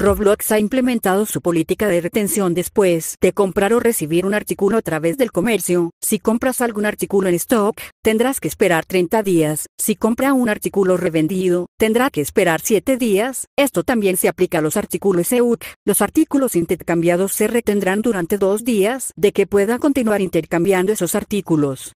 Roblox ha implementado su política de retención después de comprar o recibir un artículo a través del comercio. Si compras algún artículo en stock, tendrás que esperar 30 días. Si compra un artículo revendido, tendrá que esperar 7 días. Esto también se aplica a los artículos EUC. Los artículos intercambiados se retendrán durante dos días de que pueda continuar intercambiando esos artículos.